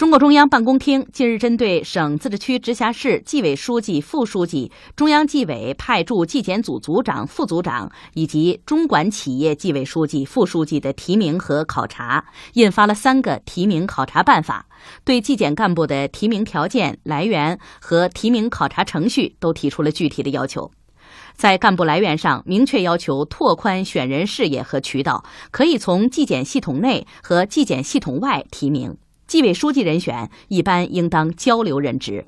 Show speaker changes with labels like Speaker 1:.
Speaker 1: 中共中央办公厅近日针对省、自治区、直辖市纪委书记、副书记，中央纪委派驻纪检组组长、副组长，以及中管企业纪委书记、副书记的提名和考察，印发了三个提名考察办法，对纪检干部的提名条件、来源和提名考察程序都提出了具体的要求。在干部来源上，明确要求拓宽选人视野和渠道，可以从纪检系统内和纪检系统外提名。纪委书记人选一般应当交流任职。